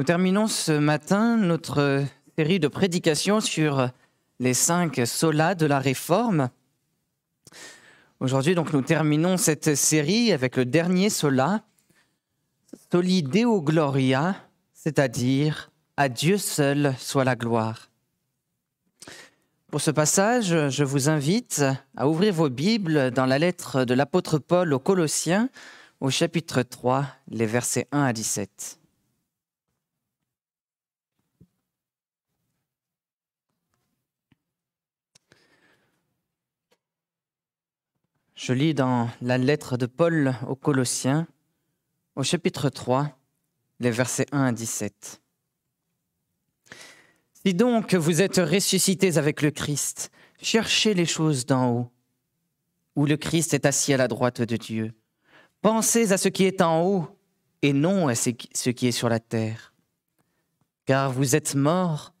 Nous terminons ce matin notre série de prédications sur les cinq solas de la Réforme. Aujourd'hui, donc, nous terminons cette série avec le dernier sola, soli deo gloria, c'est-à-dire à Dieu seul soit la gloire. Pour ce passage, je vous invite à ouvrir vos Bibles dans la lettre de l'apôtre Paul aux Colossiens au chapitre 3, les versets 1 à 17. Je lis dans la lettre de Paul aux Colossiens, au chapitre 3, les versets 1 à 17. Si donc vous êtes ressuscités avec le Christ, cherchez les choses d'en haut, où le Christ est assis à la droite de Dieu. Pensez à ce qui est en haut et non à ce qui est sur la terre. Car vous êtes morts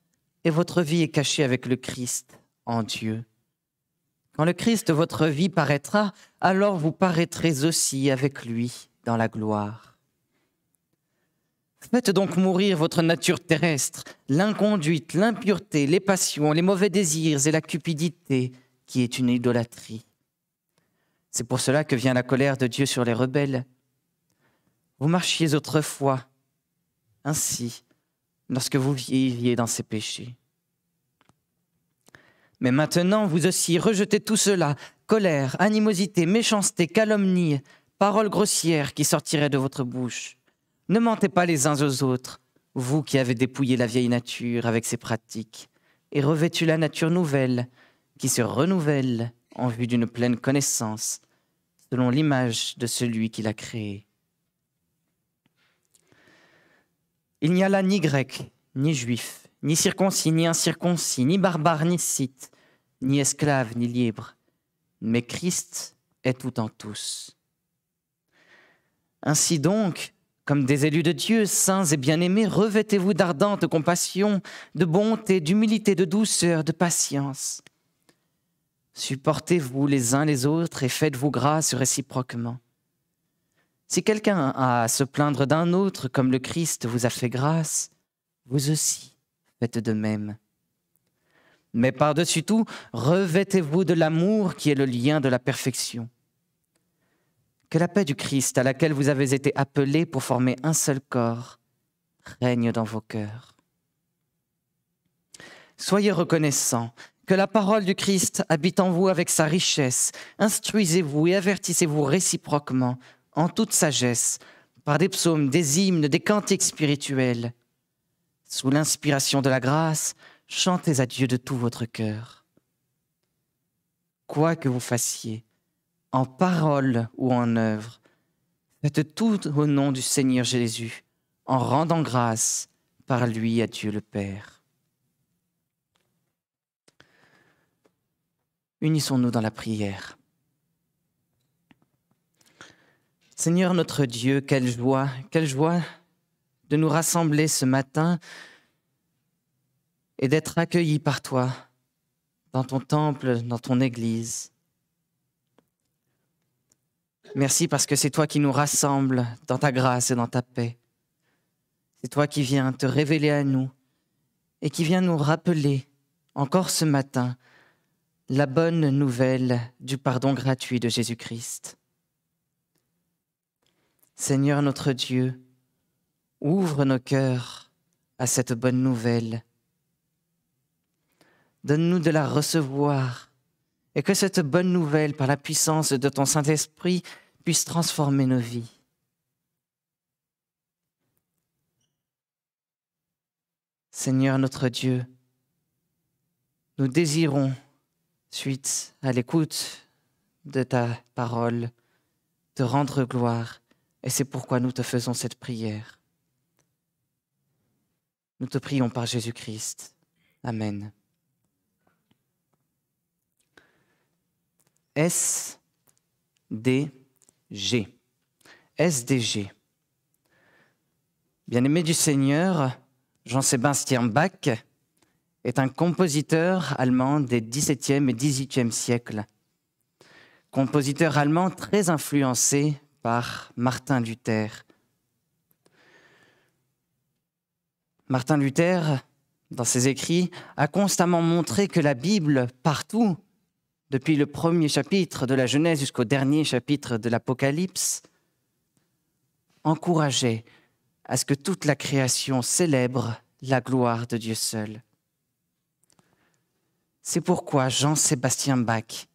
et votre vie est cachée avec le Christ en Dieu le Christ, votre vie, paraîtra, alors vous paraîtrez aussi avec lui dans la gloire. Faites donc mourir votre nature terrestre, l'inconduite, l'impureté, les passions, les mauvais désirs et la cupidité, qui est une idolâtrie. C'est pour cela que vient la colère de Dieu sur les rebelles. Vous marchiez autrefois ainsi lorsque vous viviez dans ces péchés. Mais maintenant, vous aussi, rejetez tout cela, colère, animosité, méchanceté, calomnie, paroles grossières qui sortiraient de votre bouche. Ne mentez pas les uns aux autres, vous qui avez dépouillé la vieille nature avec ses pratiques, et revêtu la nature nouvelle, qui se renouvelle en vue d'une pleine connaissance, selon l'image de celui qui l'a créée. Il n'y a là ni grec, ni juif, ni circoncis, ni incirconcis, ni barbare, ni scythe, ni esclaves, ni libre, mais Christ est tout en tous. Ainsi donc, comme des élus de Dieu, saints et bien-aimés, revêtez-vous d'ardente compassion, de bonté, d'humilité, de douceur, de patience. Supportez-vous les uns les autres et faites-vous grâce réciproquement. Si quelqu'un a à se plaindre d'un autre comme le Christ vous a fait grâce, vous aussi, faites de même. Mais par-dessus tout, revêtez-vous de l'amour qui est le lien de la perfection. Que la paix du Christ, à laquelle vous avez été appelés pour former un seul corps, règne dans vos cœurs. Soyez reconnaissants que la parole du Christ habite en vous avec sa richesse. Instruisez-vous et avertissez-vous réciproquement, en toute sagesse, par des psaumes, des hymnes, des cantiques spirituels sous l'inspiration de la grâce, chantez à Dieu de tout votre cœur. Quoi que vous fassiez, en parole ou en œuvre, faites tout au nom du Seigneur Jésus, en rendant grâce par lui à Dieu le Père. Unissons-nous dans la prière. Seigneur notre Dieu, quelle joie, quelle joie de nous rassembler ce matin et d'être accueillis par toi dans ton temple, dans ton Église. Merci parce que c'est toi qui nous rassemble dans ta grâce et dans ta paix. C'est toi qui viens te révéler à nous et qui viens nous rappeler encore ce matin la bonne nouvelle du pardon gratuit de Jésus-Christ. Seigneur notre Dieu, Ouvre nos cœurs à cette bonne nouvelle. Donne-nous de la recevoir et que cette bonne nouvelle, par la puissance de ton Saint-Esprit, puisse transformer nos vies. Seigneur notre Dieu, nous désirons, suite à l'écoute de ta parole, te rendre gloire, et c'est pourquoi nous te faisons cette prière. Nous te prions par Jésus-Christ. Amen. SDG. SDG. Bien-aimé du Seigneur, Jean-Sébastien Bach est un compositeur allemand des XVIIe et XVIIIe siècles. Compositeur allemand très influencé par Martin Luther. Martin Luther, dans ses écrits, a constamment montré que la Bible, partout, depuis le premier chapitre de la Genèse jusqu'au dernier chapitre de l'Apocalypse, encourageait à ce que toute la création célèbre la gloire de Dieu seul. C'est pourquoi Jean-Sébastien Bach,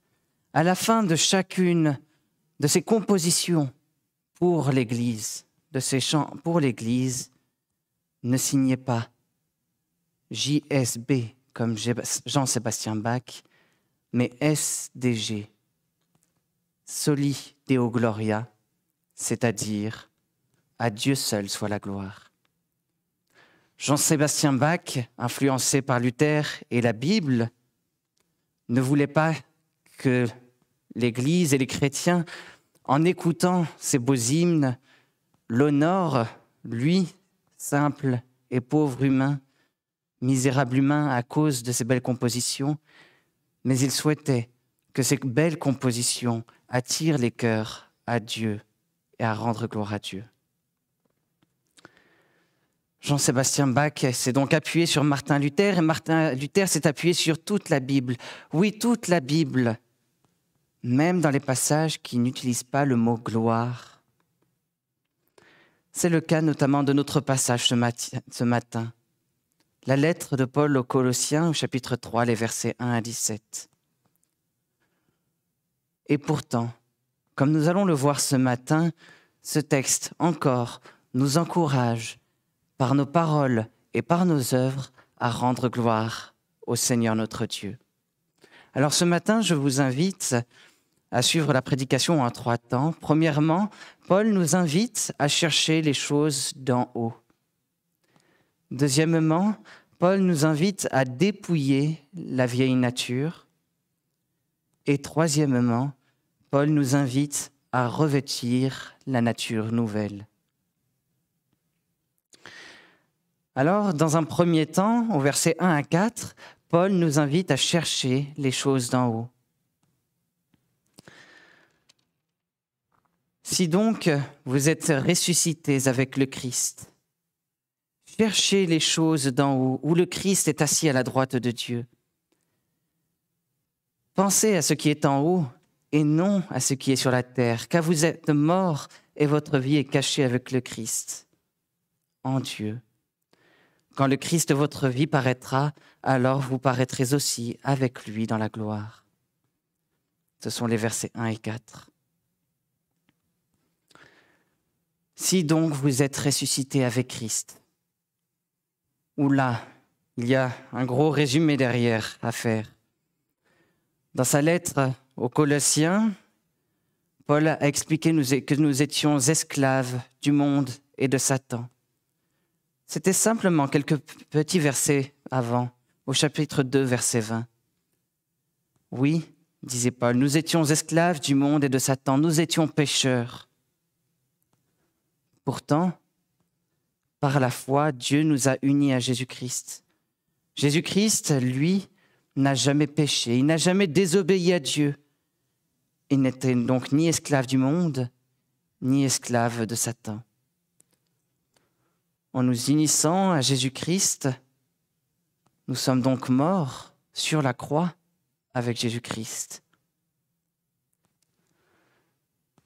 à la fin de chacune de ses compositions pour l'Église, de ses chants pour l'Église, ne signez pas JSB comme Jean-Sébastien Bach, mais SDG, Soli Deo Gloria, c'est-à-dire à Dieu seul soit la gloire. Jean-Sébastien Bach, influencé par Luther et la Bible, ne voulait pas que l'Église et les chrétiens, en écoutant ces beaux hymnes, l'honorent, lui, simple et pauvre humain, misérable humain à cause de ses belles compositions, mais il souhaitait que ces belles compositions attirent les cœurs à Dieu et à rendre gloire à Dieu. Jean-Sébastien Bach s'est donc appuyé sur Martin Luther et Martin Luther s'est appuyé sur toute la Bible. Oui, toute la Bible, même dans les passages qui n'utilisent pas le mot gloire c'est le cas notamment de notre passage ce, matin. La lettre de Paul aux Colossiens au chapitre 3, les versets 1 à 17. Et pourtant, comme nous allons le voir ce matin, ce texte encore nous encourage, par nos paroles et par nos œuvres, à rendre gloire au Seigneur notre Dieu. Alors ce matin, je vous invite à suivre la prédication en trois temps. Premièrement, Paul nous invite à chercher les choses d'en haut. Deuxièmement, Paul nous invite à dépouiller la vieille nature. Et troisièmement, Paul nous invite à revêtir la nature nouvelle. Alors, dans un premier temps, au verset 1 à 4, Paul nous invite à chercher les choses d'en haut. Si donc vous êtes ressuscités avec le Christ, cherchez les choses d'en haut, où le Christ est assis à la droite de Dieu. Pensez à ce qui est en haut et non à ce qui est sur la terre, car vous êtes morts et votre vie est cachée avec le Christ en Dieu. Quand le Christ de votre vie paraîtra, alors vous paraîtrez aussi avec lui dans la gloire. Ce sont les versets 1 et 4. Si donc vous êtes ressuscité avec Christ, ou là, il y a un gros résumé derrière à faire. Dans sa lettre aux Colossiens, Paul a expliqué que nous étions esclaves du monde et de Satan. C'était simplement quelques petits versets avant, au chapitre 2, verset 20. Oui, disait Paul, nous étions esclaves du monde et de Satan, nous étions pécheurs. Pourtant, par la foi, Dieu nous a unis à Jésus-Christ. Jésus-Christ, lui, n'a jamais péché, il n'a jamais désobéi à Dieu. Il n'était donc ni esclave du monde, ni esclave de Satan. En nous unissant à Jésus-Christ, nous sommes donc morts sur la croix avec Jésus-Christ.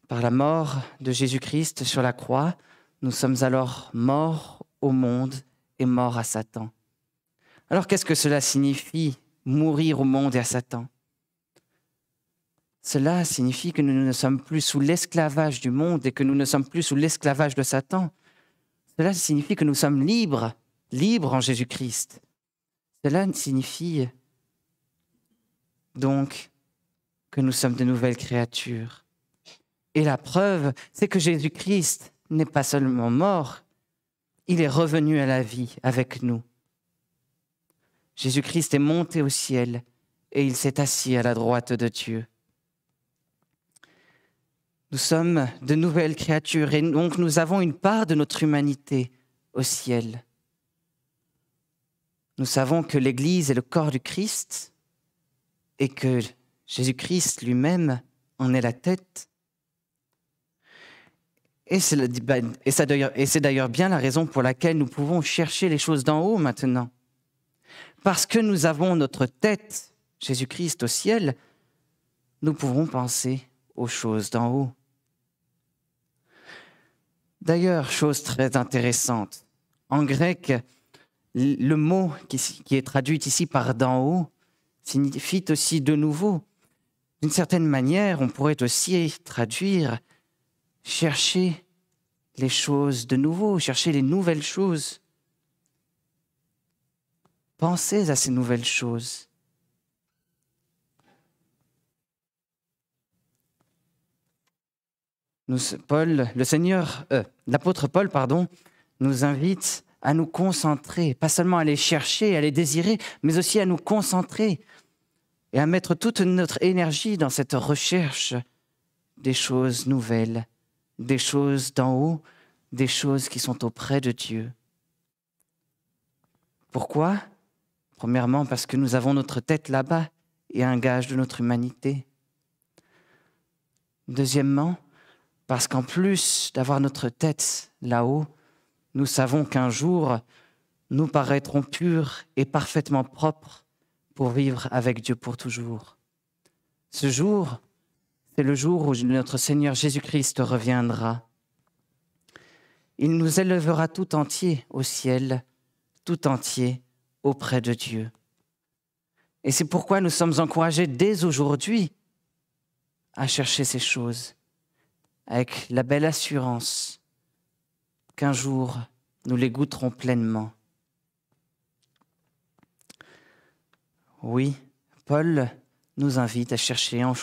Par la mort de Jésus-Christ sur la croix, nous sommes alors morts au monde et morts à Satan. Alors qu'est-ce que cela signifie, mourir au monde et à Satan Cela signifie que nous ne sommes plus sous l'esclavage du monde et que nous ne sommes plus sous l'esclavage de Satan. Cela signifie que nous sommes libres, libres en Jésus-Christ. Cela signifie donc que nous sommes de nouvelles créatures. Et la preuve, c'est que Jésus-Christ n'est pas seulement mort, il est revenu à la vie avec nous. Jésus-Christ est monté au ciel et il s'est assis à la droite de Dieu. Nous sommes de nouvelles créatures et donc nous avons une part de notre humanité au ciel. Nous savons que l'Église est le corps du Christ et que Jésus-Christ lui-même en est la tête. Bah, et c'est d'ailleurs bien la raison pour laquelle nous pouvons chercher les choses d'en haut maintenant. Parce que nous avons notre tête, Jésus-Christ, au ciel, nous pouvons penser aux choses d'en haut. D'ailleurs, chose très intéressante, en grec, le mot qui, est traduit ici par d'en haut signifie aussi de nouveau. D'une certaine manière, on pourrait aussi traduire Cherchez les choses de nouveau, cherchez les nouvelles choses. Pensez à ces nouvelles choses. Paul, le Seigneur, euh, l'apôtre Paul, pardon, nous invite à nous concentrer, pas seulement à les chercher, à les désirer, mais aussi à nous concentrer et à mettre toute notre énergie dans cette recherche des choses nouvelles des choses d'en haut, des choses qui sont auprès de Dieu. Pourquoi Premièrement, parce que nous avons notre tête là-bas et un gage de notre humanité. Deuxièmement, parce qu'en plus d'avoir notre tête là-haut, nous savons qu'un jour, nous paraîtrons purs et parfaitement propres pour vivre avec Dieu pour toujours. Ce jour, c'est le jour où notre Seigneur Jésus-Christ reviendra. Il nous élevera tout entier au ciel, tout entier auprès de Dieu. Et c'est pourquoi nous sommes encouragés dès aujourd'hui à chercher ces choses, avec la belle assurance qu'un jour nous les goûterons pleinement. Oui, Paul nous invite à chercher en,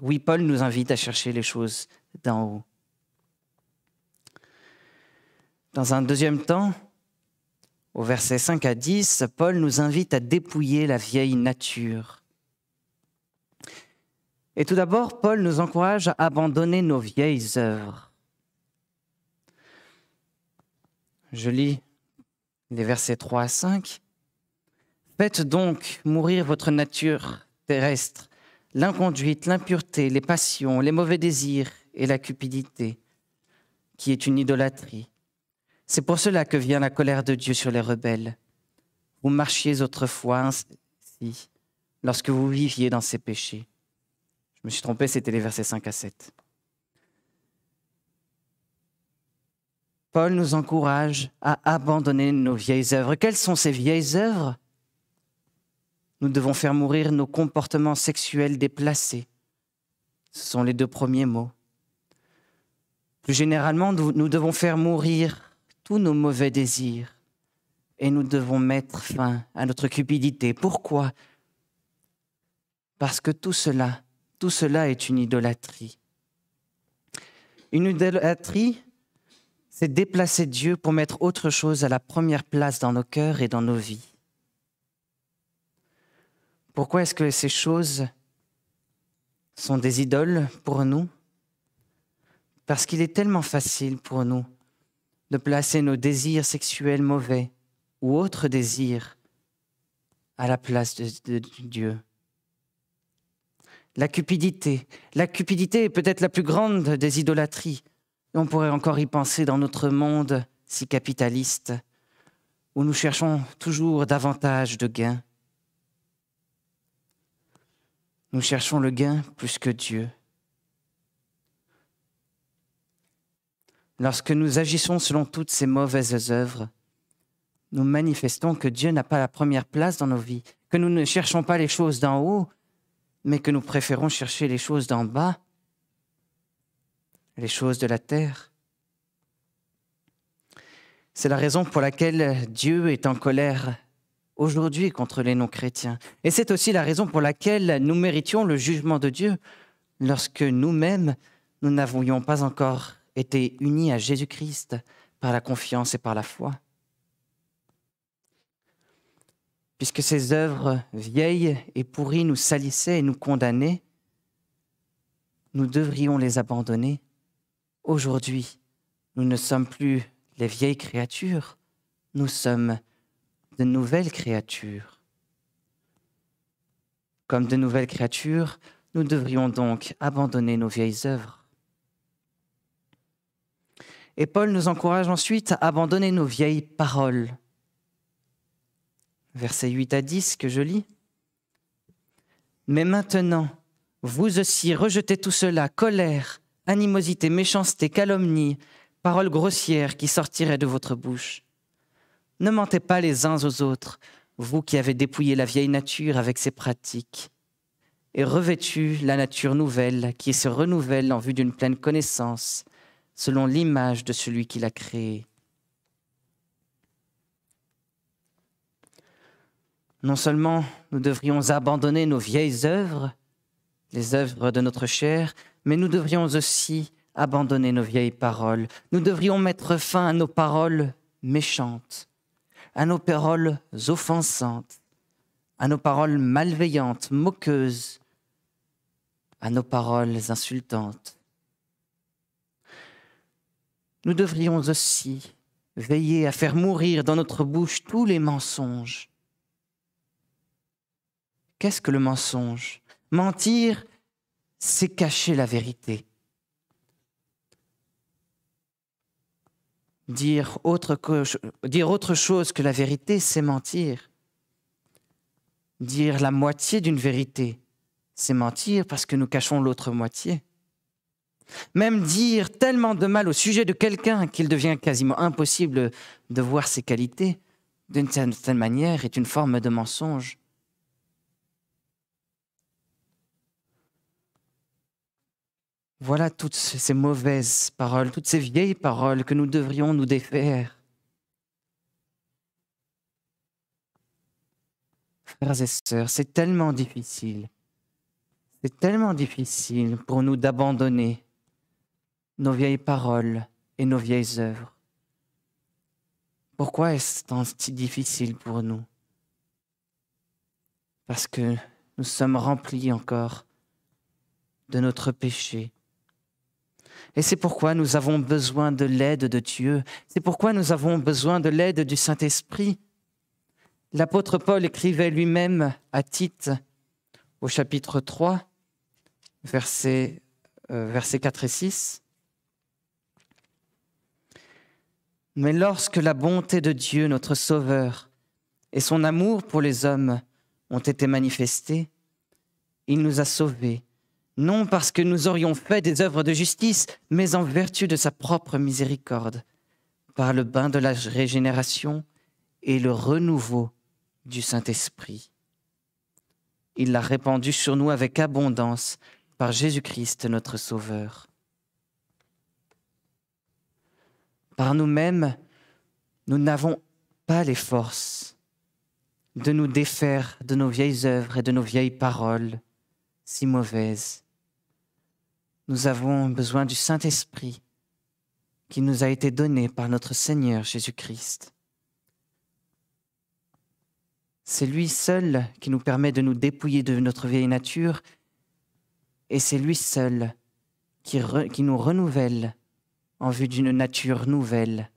oui, Paul nous invite à chercher les choses d'en haut. Dans un deuxième temps, au verset 5 à 10, Paul nous invite à dépouiller la vieille nature. Et tout d'abord, Paul nous encourage à abandonner nos vieilles œuvres. Je lis les versets 3 à 5. Faites donc mourir votre nature terrestre l'inconduite, l'impureté, les passions, les mauvais désirs et la cupidité, qui est une idolâtrie. C'est pour cela que vient la colère de Dieu sur les rebelles. Vous marchiez autrefois ainsi, lorsque vous viviez dans ces péchés. Je me suis trompé, c'était les versets 5 à 7. Paul nous encourage à abandonner nos vieilles œuvres. Quelles sont ces vieilles œuvres nous devons faire mourir nos comportements sexuels déplacés. Ce sont les deux premiers mots. Plus généralement, nous devons faire mourir tous nos mauvais désirs et nous devons mettre fin à notre cupidité. Pourquoi Parce que tout cela, tout cela est une idolâtrie. Une idolâtrie, c'est déplacer Dieu pour mettre autre chose à la première place dans nos cœurs et dans nos vies. Pourquoi est-ce que ces choses sont des idoles pour nous Parce qu'il est tellement facile pour nous de placer nos désirs sexuels mauvais ou autres désirs à la place de, Dieu. La cupidité. La cupidité est peut-être la plus grande des idolâtries. On pourrait encore y penser dans notre monde si capitaliste, où nous cherchons toujours davantage de gains nous cherchons le gain plus que Dieu. Lorsque nous agissons selon toutes ces mauvaises œuvres, nous manifestons que Dieu n'a pas la première place dans nos vies, que nous ne cherchons pas les choses d'en haut, mais que nous préférons chercher les choses d'en bas, les choses de la terre. C'est la raison pour laquelle Dieu est en colère aujourd'hui contre les non-chrétiens. Et c'est aussi la raison pour laquelle nous méritions le jugement de Dieu lorsque nous-mêmes, nous n'avions pas encore été unis à Jésus-Christ par la confiance et par la foi. Puisque ces œuvres vieilles et pourries nous salissaient et nous condamnaient, nous devrions les abandonner. Aujourd'hui, nous ne sommes plus les vieilles créatures, nous sommes de nouvelles créatures. Comme de nouvelles créatures, nous devrions donc abandonner nos vieilles œuvres. Et Paul nous encourage ensuite à abandonner nos vieilles paroles. Verset 8 à 10 que je lis. Mais maintenant, vous aussi rejetez tout cela, colère, animosité, méchanceté, calomnie, paroles grossières qui sortiraient de votre bouche. Ne mentez pas les uns aux autres, vous qui avez dépouillé la vieille nature avec ses pratiques, et revêtu la nature nouvelle qui se renouvelle en vue d'une pleine connaissance, selon l'image de celui qui l'a créée. Non seulement nous devrions abandonner nos vieilles œuvres, les œuvres de notre chair, mais nous devrions aussi abandonner nos vieilles paroles. Nous devrions mettre fin à nos paroles méchantes à nos paroles offensantes, à nos paroles malveillantes, moqueuses, à nos paroles insultantes. Nous devrions aussi veiller à faire mourir dans notre bouche tous les mensonges. Qu'est-ce que le mensonge Mentir, c'est cacher la vérité. Dire autre, chose que la vérité, c'est mentir. Dire la moitié d'une vérité, c'est mentir parce que nous cachons l'autre moitié. Même dire tellement de mal au sujet de quelqu'un qu'il devient quasiment impossible de voir ses qualités, d'une certaine manière, est une forme de mensonge. Voilà toutes ces mauvaises paroles, toutes ces vieilles paroles que nous devrions nous défaire. Frères et sœurs, c'est tellement difficile. C'est tellement difficile pour nous d'abandonner nos vieilles paroles et nos vieilles œuvres. Pourquoi est-ce tant si difficile pour nous Parce que nous sommes remplis encore de notre péché, et c'est pourquoi nous avons besoin de l'aide de Dieu. C'est pourquoi nous avons besoin de l'aide du Saint-Esprit. L'apôtre Paul écrivait lui-même à Tite au chapitre 3, versets, 4 euh, et 6. Mais lorsque la bonté de Dieu, notre Sauveur, et son amour pour les hommes ont été manifestés, il nous a sauvés non parce que nous aurions fait des œuvres de justice, mais en vertu de sa propre miséricorde, par le bain de la régénération et le renouveau du Saint-Esprit. Il l'a répandu sur nous avec abondance par Jésus-Christ notre Sauveur. Par nous-mêmes, nous n'avons pas les forces de nous défaire de nos vieilles œuvres et de nos vieilles paroles si mauvaises nous avons besoin du Saint-Esprit qui nous a été donné par notre Seigneur Jésus-Christ. C'est lui seul qui nous permet de nous dépouiller de notre vieille nature et c'est lui seul qui, nous renouvelle en vue d'une nature nouvelle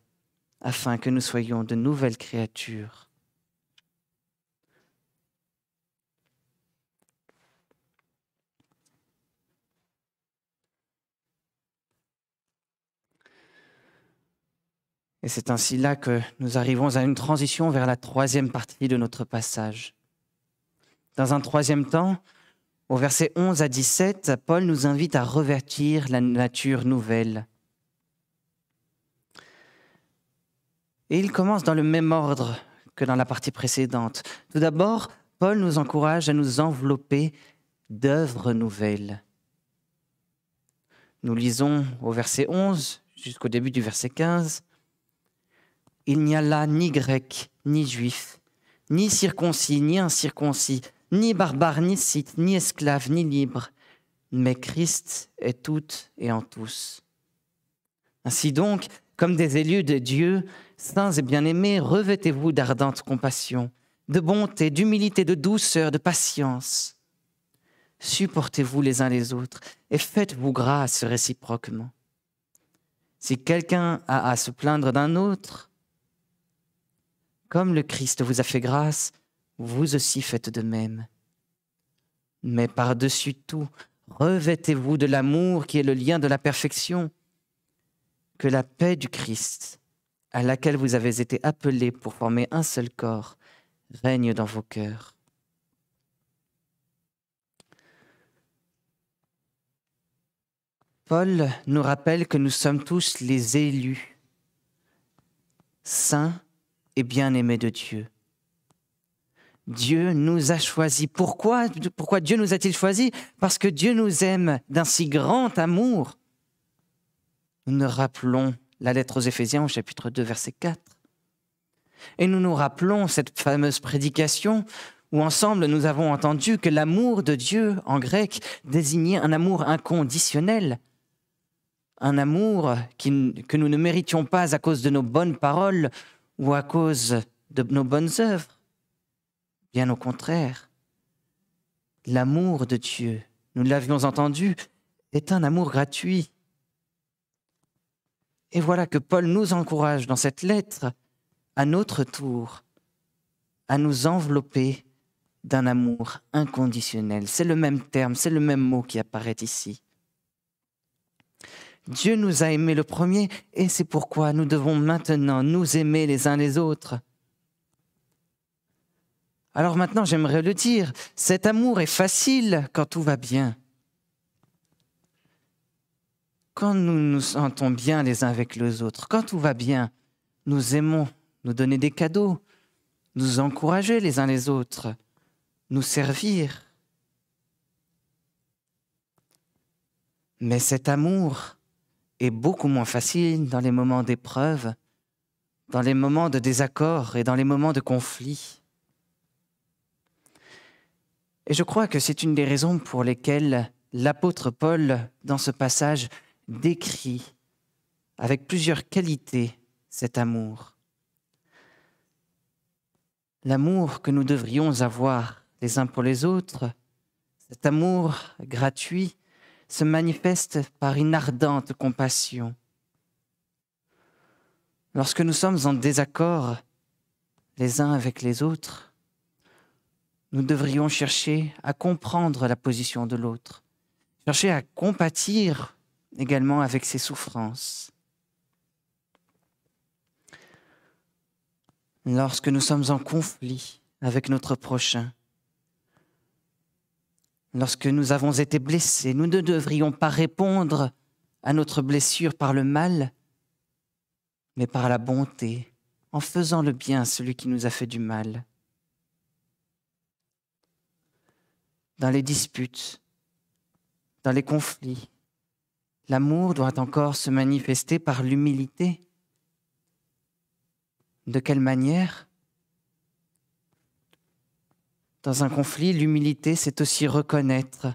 afin que nous soyons de nouvelles créatures. Et c'est ainsi là que nous arrivons à une transition vers la troisième partie de notre passage. Dans un troisième temps, au verset 11 à 17, Paul nous invite à revertir la nature nouvelle. Et il commence dans le même ordre que dans la partie précédente. Tout d'abord, Paul nous encourage à nous envelopper d'œuvres nouvelles. Nous lisons au verset 11 jusqu'au début du verset 15 il n'y a là ni grec, ni juif, ni circoncis, ni incirconcis, ni barbare, ni scythe, ni esclave, ni libre, mais Christ est tout et en tous. Ainsi donc, comme des élus de Dieu, saints et bien-aimés, revêtez-vous d'ardente compassion, de bonté, d'humilité, de douceur, de patience. Supportez-vous les uns les autres et faites-vous grâce réciproquement. Si quelqu'un a à se plaindre d'un autre, comme le Christ vous a fait grâce, vous aussi faites de même. Mais par-dessus tout, revêtez-vous de l'amour qui est le lien de la perfection. Que la paix du Christ, à laquelle vous avez été appelés pour former un seul corps, règne dans vos cœurs. Paul nous rappelle que nous sommes tous les élus, saints et bien aimé de Dieu. Dieu nous a choisis. Pourquoi, Pourquoi Dieu nous a-t-il choisis Parce que Dieu nous aime d'un si grand amour. Nous nous rappelons la lettre aux Éphésiens au chapitre 2, verset 4. Et nous nous rappelons cette fameuse prédication où ensemble nous avons entendu que l'amour de Dieu en grec désignait un amour inconditionnel, un amour que nous ne méritions pas à cause de nos bonnes paroles ou à cause de nos bonnes œuvres. Bien au contraire, l'amour de Dieu, nous l'avions entendu, est un amour gratuit. Et voilà que Paul nous encourage dans cette lettre, à notre tour, à nous envelopper d'un amour inconditionnel. C'est le même terme, c'est le même mot qui apparaît ici. Dieu nous a aimés le premier et c'est pourquoi nous devons maintenant nous aimer les uns les autres. Alors maintenant, j'aimerais le dire, cet amour est facile quand tout va bien. Quand nous nous sentons bien les uns avec les autres, quand tout va bien, nous aimons nous donner des cadeaux, nous encourager les uns les autres, nous servir. Mais cet amour, est beaucoup moins facile dans les moments d'épreuve, dans les moments de désaccord et dans les moments de conflit. Et je crois que c'est une des raisons pour lesquelles l'apôtre Paul, dans ce passage, décrit avec plusieurs qualités cet amour. L'amour que nous devrions avoir les uns pour les autres, cet amour gratuit se manifeste par une ardente compassion. Lorsque nous sommes en désaccord les uns avec les autres, nous devrions chercher à comprendre la position de l'autre, chercher à compatir également avec ses souffrances. Lorsque nous sommes en conflit avec notre prochain, Lorsque nous avons été blessés, nous ne devrions pas répondre à notre blessure par le mal, mais par la bonté, en faisant le bien à celui qui nous a fait du mal. Dans les disputes, dans les conflits, l'amour doit encore se manifester par l'humilité. De quelle manière dans un conflit, l'humilité, c'est aussi reconnaître,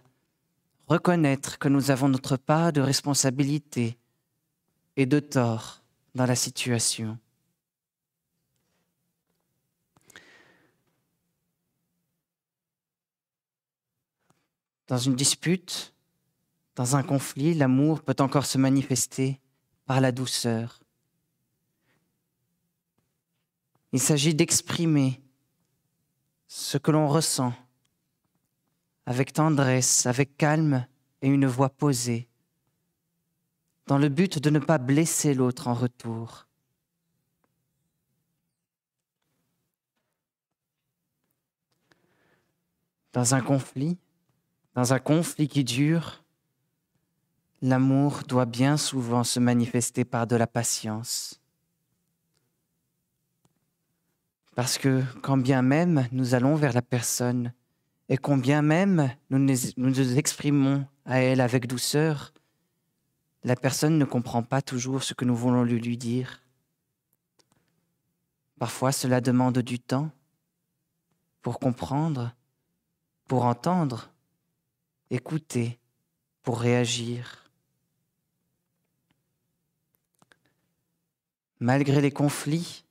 reconnaître que nous avons notre part de responsabilité et de tort dans la situation. Dans une dispute, dans un conflit, l'amour peut encore se manifester par la douceur. Il s'agit d'exprimer ce que l'on ressent avec tendresse, avec calme et une voix posée, dans le but de ne pas blesser l'autre en retour. Dans un conflit, dans un conflit qui dure, l'amour doit bien souvent se manifester par de la patience Parce que quand bien même nous allons vers la personne, et combien même nous nous exprimons à elle avec douceur, la personne ne comprend pas toujours ce que nous voulons lui dire. Parfois cela demande du temps pour comprendre, pour entendre, écouter, pour réagir. Malgré les conflits,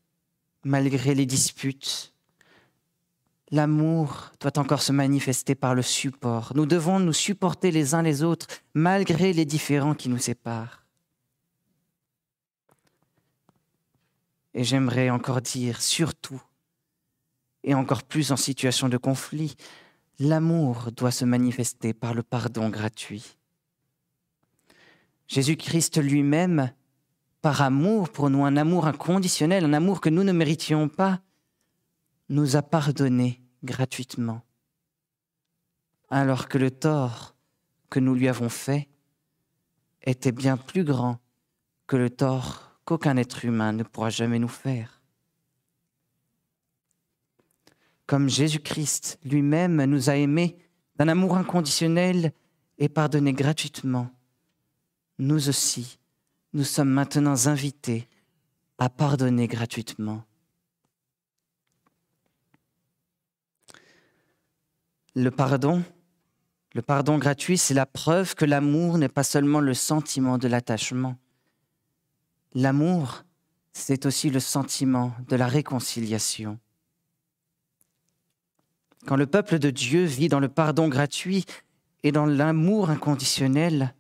malgré les disputes. L'amour doit encore se manifester par le support. Nous devons nous supporter les uns les autres, malgré les différends qui nous séparent. Et j'aimerais encore dire, surtout, et encore plus en situation de conflit, l'amour doit se manifester par le pardon gratuit. Jésus-Christ lui-même par amour pour nous, un amour inconditionnel, un amour que nous ne méritions pas, nous a pardonné gratuitement, alors que le tort que nous lui avons fait était bien plus grand que le tort qu'aucun être humain ne pourra jamais nous faire. Comme Jésus-Christ lui-même nous a aimés d'un amour inconditionnel et pardonné gratuitement, nous aussi, nous sommes maintenant invités à pardonner gratuitement. Le pardon, le pardon gratuit, c'est la preuve que l'amour n'est pas seulement le sentiment de l'attachement. L'amour, c'est aussi le sentiment de la réconciliation. Quand le peuple de Dieu vit dans le pardon gratuit et dans l'amour inconditionnel,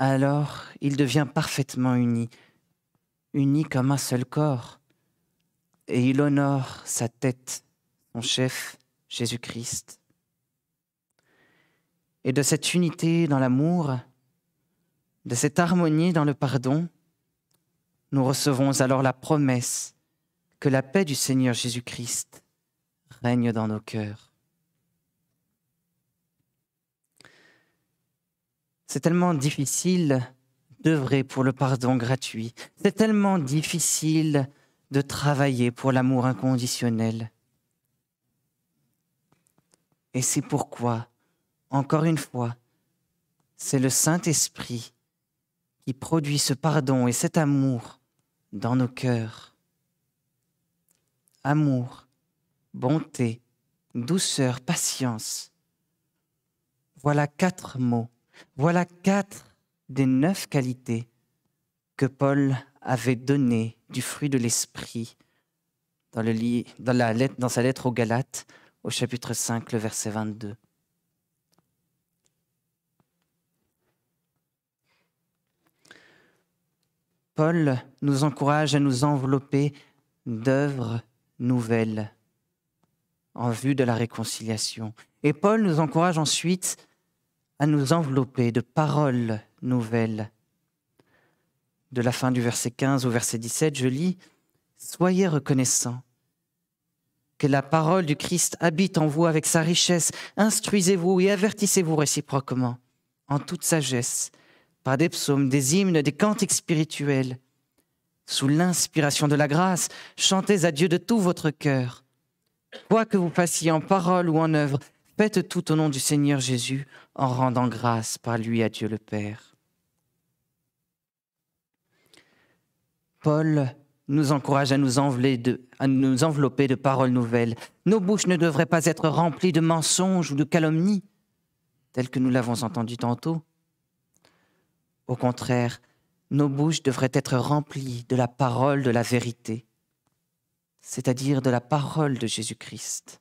alors il devient parfaitement uni, uni comme un seul corps, et il honore sa tête, son chef, Jésus-Christ. Et de cette unité dans l'amour, de cette harmonie dans le pardon, nous recevons alors la promesse que la paix du Seigneur Jésus-Christ règne dans nos cœurs. C'est tellement difficile d'œuvrer pour le pardon gratuit. C'est tellement difficile de travailler pour l'amour inconditionnel. Et c'est pourquoi, encore une fois, c'est le Saint-Esprit qui produit ce pardon et cet amour dans nos cœurs. Amour, bonté, douceur, patience. Voilà quatre mots voilà quatre des neuf qualités que Paul avait données du fruit de l'Esprit dans, sa lettre aux Galates au chapitre 5, le verset 22. Paul nous encourage à nous envelopper d'œuvres nouvelles en vue de la réconciliation. Et Paul nous encourage ensuite à nous envelopper de paroles nouvelles. De la fin du verset 15 au verset 17, je lis Soyez reconnaissants que la parole du Christ habite en vous avec sa richesse. Instruisez-vous et avertissez-vous réciproquement, en toute sagesse, par des psaumes, des hymnes, des cantiques spirituels. Sous l'inspiration de la grâce, chantez à Dieu de tout votre cœur. Quoi que vous fassiez en parole ou en œuvre, Faites tout au nom du Seigneur Jésus en rendant grâce par lui à Dieu le Père. Paul nous encourage à nous, à nous envelopper de paroles nouvelles. Nos bouches ne devraient pas être remplies de mensonges ou de calomnies, telles que nous l'avons entendu tantôt. Au contraire, nos bouches devraient être remplies de la parole de la vérité, c'est-à-dire de la parole de Jésus-Christ.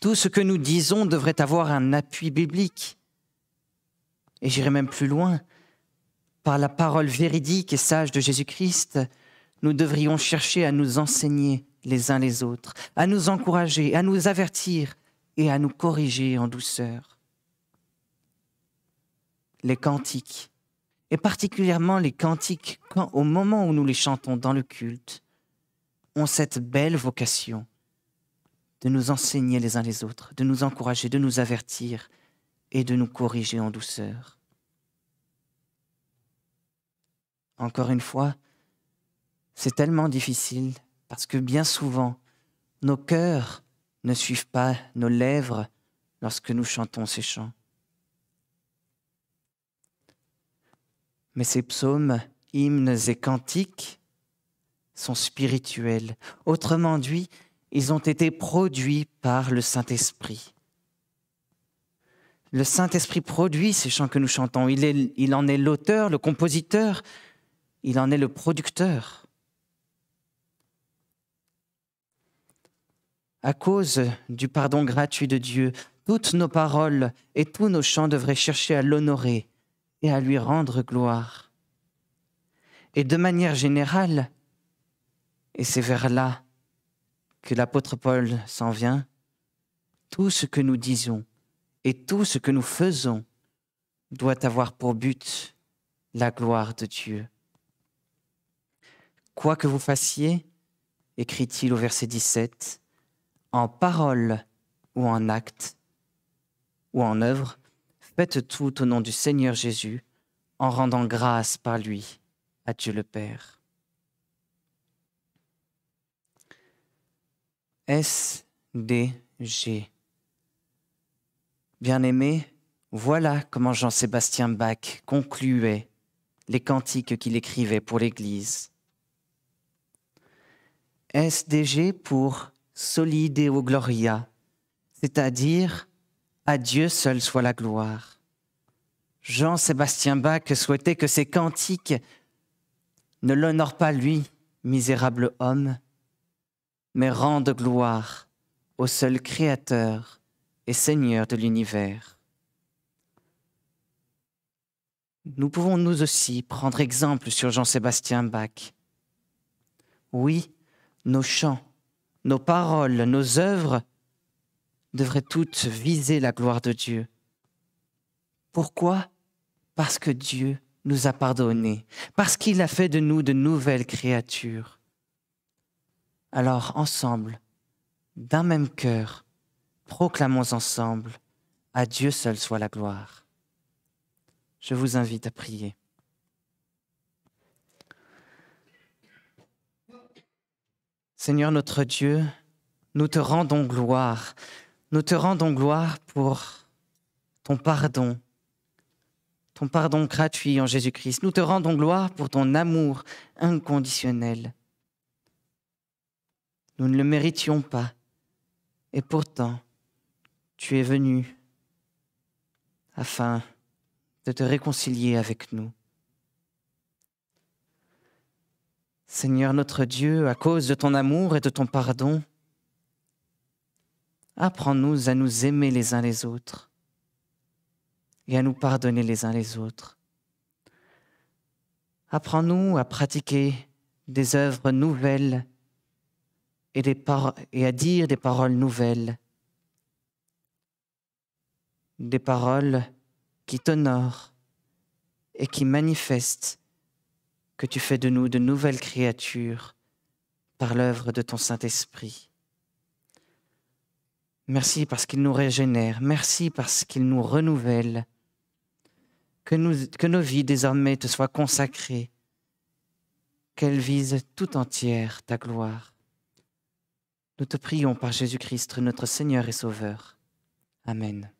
Tout ce que nous disons devrait avoir un appui biblique. Et j'irai même plus loin. Par la parole véridique et sage de Jésus-Christ, nous devrions chercher à nous enseigner les uns les autres, à nous encourager, à nous avertir et à nous corriger en douceur. Les cantiques, et particulièrement les cantiques quand au moment où nous les chantons dans le culte, ont cette belle vocation de nous enseigner les uns les autres, de nous encourager, de nous avertir et de nous corriger en douceur. Encore une fois, c'est tellement difficile parce que bien souvent, nos cœurs ne suivent pas nos lèvres lorsque nous chantons ces chants. Mais ces psaumes, hymnes et cantiques sont spirituels. Autrement dit, ils ont été produits par le Saint-Esprit. Le Saint-Esprit produit ces chants que nous chantons. Il, en est l'auteur, le compositeur, il en est le producteur. À cause du pardon gratuit de Dieu, toutes nos paroles et tous nos chants devraient chercher à l'honorer et à lui rendre gloire. Et de manière générale, et c'est vers là que l'apôtre Paul s'en vient, tout ce que nous disons et tout ce que nous faisons doit avoir pour but la gloire de Dieu. Quoi que vous fassiez, écrit-il au verset 17, en parole ou en acte ou en œuvre, faites tout au nom du Seigneur Jésus, en rendant grâce par lui à Dieu le Père. SDG. Bien-aimé, voilà comment Jean-Sébastien Bach concluait les cantiques qu'il écrivait pour l'Église. SDG pour Solideo Gloria, c'est-à-dire à Dieu seul soit la gloire. Jean-Sébastien Bach souhaitait que ces cantiques ne l'honorent pas lui, misérable homme, mais rende gloire au seul Créateur et Seigneur de l'univers. Nous pouvons nous aussi prendre exemple sur Jean-Sébastien Bach. Oui, nos chants, nos paroles, nos œuvres devraient toutes viser la gloire de Dieu. Pourquoi Parce que Dieu nous a pardonnés, parce qu'il a fait de nous de nouvelles créatures. Alors ensemble, d'un même cœur, proclamons ensemble, à Dieu seul soit la gloire. Je vous invite à prier. Seigneur notre Dieu, nous te rendons gloire. Nous te rendons gloire pour ton pardon, ton pardon gratuit en Jésus-Christ. Nous te rendons gloire pour ton amour inconditionnel. Nous ne le méritions pas. Et pourtant, tu es venu afin de te réconcilier avec nous. Seigneur notre Dieu, à cause de ton amour et de ton pardon, apprends-nous à nous aimer les uns les autres et à nous pardonner les uns les autres. Apprends-nous à pratiquer des œuvres nouvelles et, à dire des paroles nouvelles, des paroles qui t'honorent et qui manifestent que tu fais de nous de nouvelles créatures par l'œuvre de ton Saint-Esprit. Merci parce qu'il nous régénère, merci parce qu'il nous renouvelle. Que, que nos vies désormais te soient consacrées, qu'elles visent tout entière ta gloire. Nous te prions par Jésus-Christ, notre Seigneur et Sauveur. Amen.